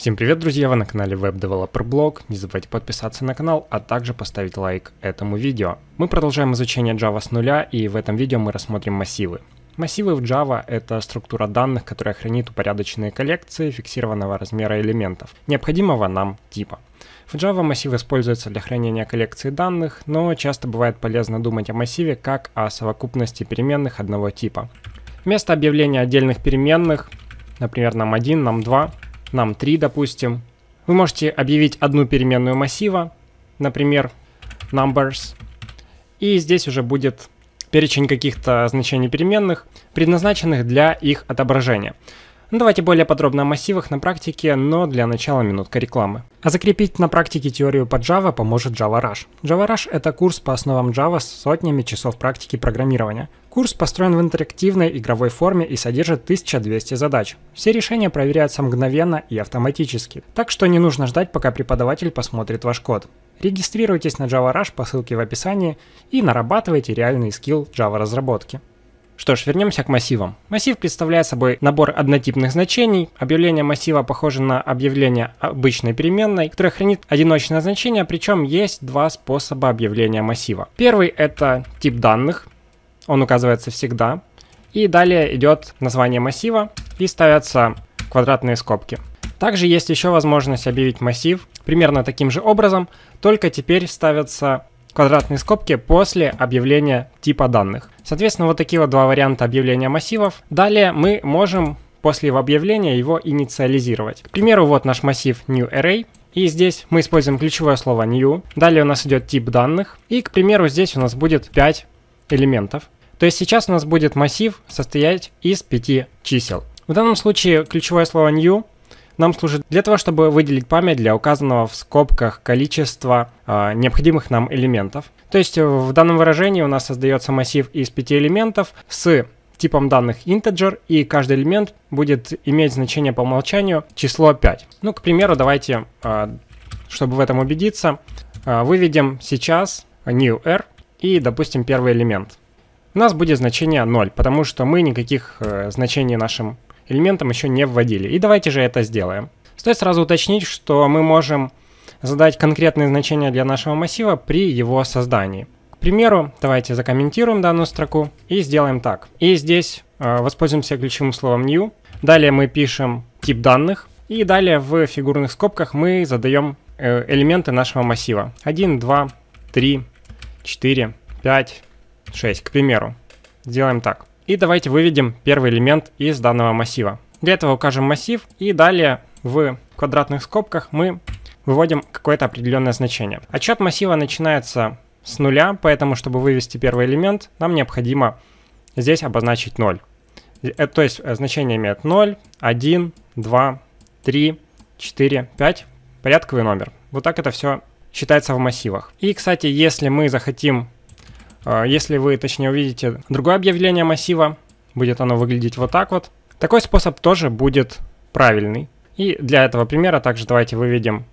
Всем привет, друзья! Вы на канале Web Developer Blog. Не забывайте подписаться на канал, а также поставить лайк этому видео. Мы продолжаем изучение Java с нуля, и в этом видео мы рассмотрим массивы. Массивы в Java — это структура данных, которая хранит упорядоченные коллекции фиксированного размера элементов, необходимого нам типа. В Java массив используется для хранения коллекции данных, но часто бывает полезно думать о массиве как о совокупности переменных одного типа. Вместо объявления отдельных переменных, например, нам 1, нам 2, нам 3, допустим. Вы можете объявить одну переменную массива, например, numbers. И здесь уже будет перечень каких-то значений переменных, предназначенных для их отображения. Ну, давайте более подробно о массивах на практике, но для начала минутка рекламы. А закрепить на практике теорию по Java поможет Java Rush. Java Rush — это курс по основам Java с сотнями часов практики программирования. Курс построен в интерактивной игровой форме и содержит 1200 задач. Все решения проверяются мгновенно и автоматически, так что не нужно ждать, пока преподаватель посмотрит ваш код. Регистрируйтесь на Java Rush по ссылке в описании и нарабатывайте реальный скилл Java разработки. Что ж, вернемся к массивам. Массив представляет собой набор однотипных значений. Объявление массива похоже на объявление обычной переменной, которая хранит одиночное значение, причем есть два способа объявления массива. Первый это тип данных, он указывается всегда. И далее идет название массива и ставятся квадратные скобки. Также есть еще возможность объявить массив примерно таким же образом, только теперь ставятся квадратные скобки после объявления типа данных. Соответственно, вот такие вот два варианта объявления массивов. Далее мы можем после объявления его инициализировать. К примеру, вот наш массив new array. И здесь мы используем ключевое слово new. Далее у нас идет тип данных. И, к примеру, здесь у нас будет 5 элементов. То есть сейчас у нас будет массив состоять из 5 чисел. В данном случае ключевое слово new нам служит для того, чтобы выделить память для указанного в скобках количества э, необходимых нам элементов. То есть э, в данном выражении у нас создается массив из пяти элементов с типом данных integer, и каждый элемент будет иметь значение по умолчанию число 5. Ну, к примеру, давайте, э, чтобы в этом убедиться, э, выведем сейчас new r и, допустим, первый элемент. У нас будет значение 0, потому что мы никаких значений нашим элементам еще не вводили. И давайте же это сделаем. Стоит сразу уточнить, что мы можем задать конкретные значения для нашего массива при его создании. К примеру, давайте закомментируем данную строку и сделаем так. И здесь э, воспользуемся ключевым словом new. Далее мы пишем тип данных. И далее в фигурных скобках мы задаем э, элементы нашего массива. 1, 2, 3, 4, 5, 6, к примеру. Сделаем так. И давайте выведем первый элемент из данного массива. Для этого укажем массив и далее в квадратных скобках мы выводим какое-то определенное значение. Отчет массива начинается с нуля, поэтому, чтобы вывести первый элемент, нам необходимо здесь обозначить 0. Э, то есть э, значение имеет 0, 1, 2, 3, 4, 5, порядковый номер. Вот так это все считается в массивах. И, кстати, если мы захотим, э, если вы, точнее, увидите другое объявление массива, будет оно выглядеть вот так вот. Такой способ тоже будет правильный. И для этого примера также давайте выведем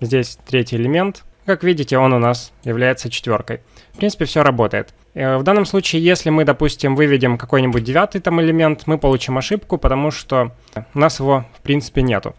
Здесь третий элемент. Как видите, он у нас является четверкой. В принципе, все работает. Э, в данном случае, если мы, допустим, выведем какой-нибудь девятый там элемент, мы получим ошибку, потому что у нас его, в принципе, нету.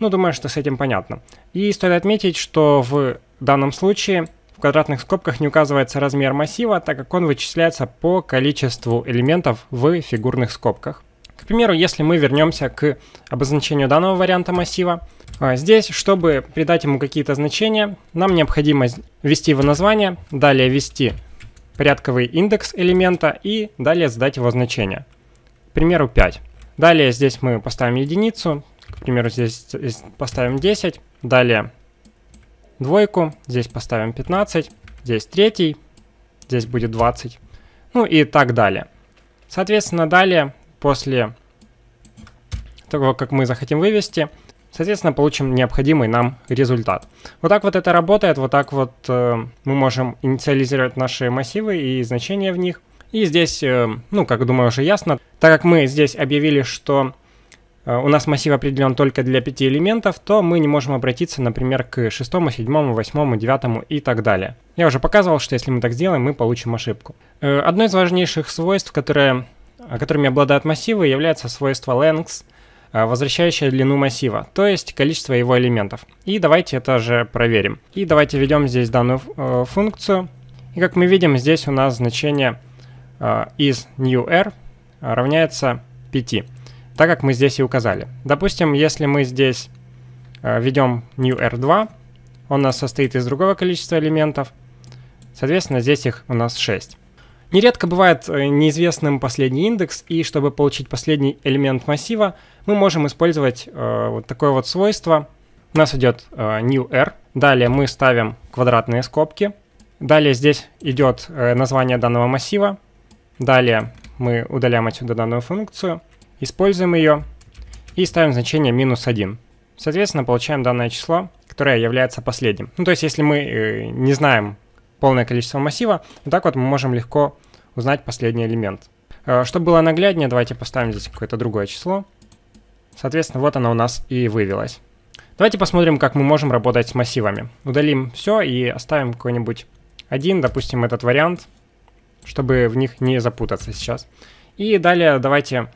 Ну, думаю, что с этим понятно. И стоит отметить, что в данном случае в квадратных скобках не указывается размер массива, так как он вычисляется по количеству элементов в фигурных скобках. К примеру, если мы вернемся к обозначению данного варианта массива, а здесь, чтобы придать ему какие-то значения, нам необходимо ввести его название, далее ввести порядковый индекс элемента и далее задать его значение. К примеру, 5. Далее здесь мы поставим единицу, к примеру, здесь поставим 10, далее двойку, здесь поставим 15, здесь третий, здесь будет 20, ну и так далее. Соответственно, далее, после того, как мы захотим вывести, Соответственно, получим необходимый нам результат. Вот так вот это работает, вот так вот э, мы можем инициализировать наши массивы и значения в них. И здесь, э, ну, как думаю, уже ясно, так как мы здесь объявили, что э, у нас массив определен только для 5 элементов, то мы не можем обратиться, например, к 6, 7, 8, 9 и так далее. Я уже показывал, что если мы так сделаем, мы получим ошибку. Э, одно из важнейших свойств, которые, которыми обладают массивы, является свойство length – Э, возвращающая длину массива, то есть количество его элементов. И давайте это же проверим. И давайте введем здесь данную э, функцию. И как мы видим, здесь у нас значение is э, new r равняется 5, так как мы здесь и указали. Допустим, если мы здесь введем new r2, он у нас состоит из другого количества элементов, соответственно, здесь их у нас 6. Нередко бывает э, неизвестным последний индекс, и чтобы получить последний элемент массива, мы можем использовать э, вот такое вот свойство. У нас идет э, new r, далее мы ставим квадратные скобки, далее здесь идет э, название данного массива, далее мы удаляем отсюда данную функцию, используем ее и ставим значение минус 1. Соответственно, получаем данное число, которое является последним. Ну, то есть, если мы э, не знаем полное количество массива. Вот так вот мы можем легко узнать последний элемент. Э, чтобы было нагляднее, давайте поставим здесь какое-то другое число. Соответственно, вот оно у нас и вывелось. Давайте посмотрим, как мы можем работать с массивами. Удалим все и оставим какой-нибудь один, допустим, этот вариант, чтобы в них не запутаться сейчас. И далее давайте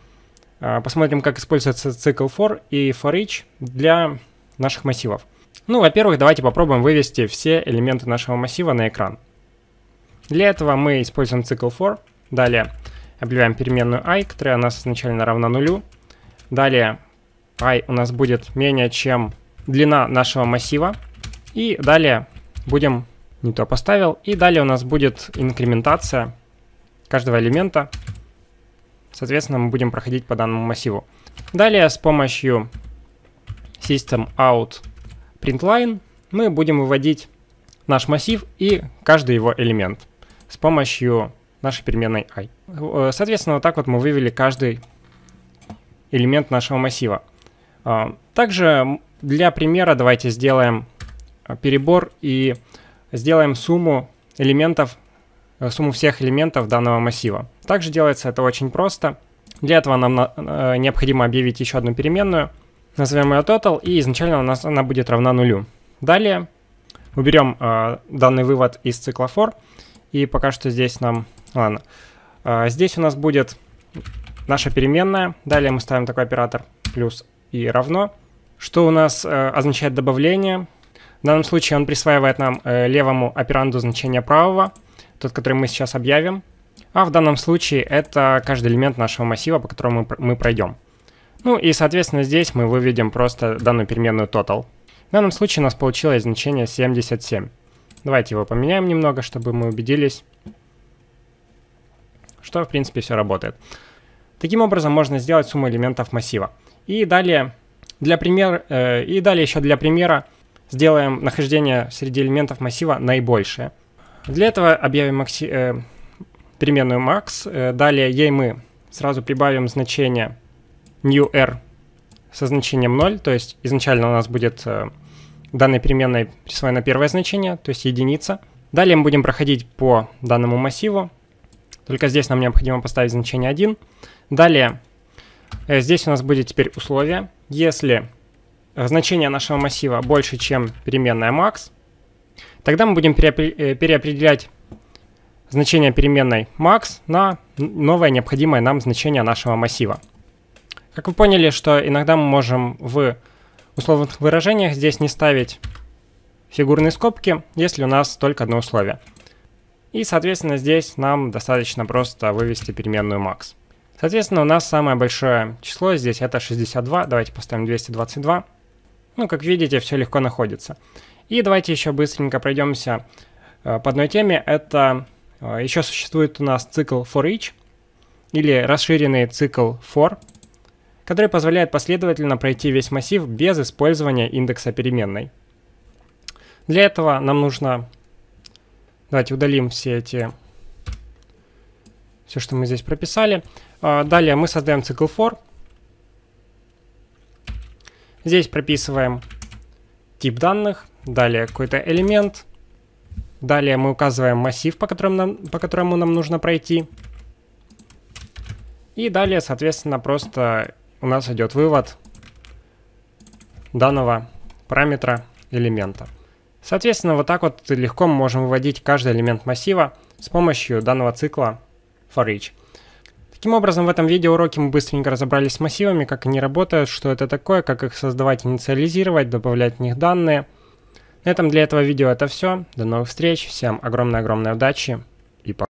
э, посмотрим, как используется цикл for и for each для наших массивов. Ну, во-первых, давайте попробуем вывести все элементы нашего массива на экран. Для этого мы используем цикл for, далее объявляем переменную i, которая у нас изначально равна нулю. Далее i у нас будет менее чем длина нашего массива. И далее будем, не то поставил, и далее у нас будет инкрементация каждого элемента. Соответственно, мы будем проходить по данному массиву. Далее с помощью system out println мы будем выводить наш массив и каждый его элемент с помощью нашей переменной i. Э, соответственно, вот так вот мы вывели каждый элемент нашего массива. А, также для примера давайте сделаем а, перебор и сделаем сумму элементов, э, сумму всех элементов данного массива. Также делается это очень просто. Для этого нам э, необходимо объявить еще одну переменную, Назовем ее total, и изначально у нас она будет равна нулю. Далее уберем э, а, данный вывод из цикла for, и пока что здесь нам... Ладно. Э, здесь у нас будет наша переменная, далее мы ставим такой оператор плюс и равно, что у нас э, означает добавление. В данном случае он присваивает нам э, левому операнду значение правого, тот, который мы сейчас объявим, а в данном случае это каждый элемент нашего массива, по которому мы, мы пройдем. Ну и, соответственно, здесь мы выведем просто данную переменную total. В данном случае у нас получилось значение 77. Давайте его поменяем немного, чтобы мы убедились, что, в принципе, все работает. Таким образом можно сделать сумму элементов массива. И далее, для пример, э, и далее еще для примера сделаем нахождение среди элементов массива наибольшее. Для этого объявим макси, э, переменную max, э, далее ей мы сразу прибавим значение new r со значением 0, то есть изначально у нас будет э, данной переменной присвоено первое значение, то есть единица. Далее мы будем проходить по данному массиву, только здесь нам необходимо поставить значение 1. Далее э, здесь у нас будет теперь условие, если э, значение нашего массива больше, чем переменная max, тогда мы будем переопределять значение переменной max на новое необходимое нам значение нашего массива. Как вы поняли, что иногда мы можем в условных выражениях здесь не ставить фигурные скобки, если у нас только одно условие. И, соответственно, здесь нам достаточно просто вывести переменную max. Соответственно, у нас самое большое число здесь это 62. Давайте поставим 222. Ну, как видите, все легко находится. И давайте еще быстренько пройдемся э, по одной теме. Это э, еще существует у нас цикл for each или расширенный цикл for который позволяет последовательно пройти весь массив без использования индекса переменной. Для этого нам нужно... Давайте удалим все эти... Все, что мы здесь прописали. А, далее мы создаем цикл for. Здесь прописываем тип данных, далее какой-то элемент, далее мы указываем массив, по которому, нам, по которому нам нужно пройти, и далее, соответственно, просто у нас идет вывод данного параметра элемента. Соответственно, вот так вот легко мы можем выводить каждый элемент массива с помощью данного цикла for each. Таким образом, в этом видеоуроке мы быстренько разобрались с массивами, как они работают, что это такое, как их создавать, инициализировать, добавлять в них данные. На этом для этого видео это все. До новых встреч, всем огромной-огромной удачи и пока.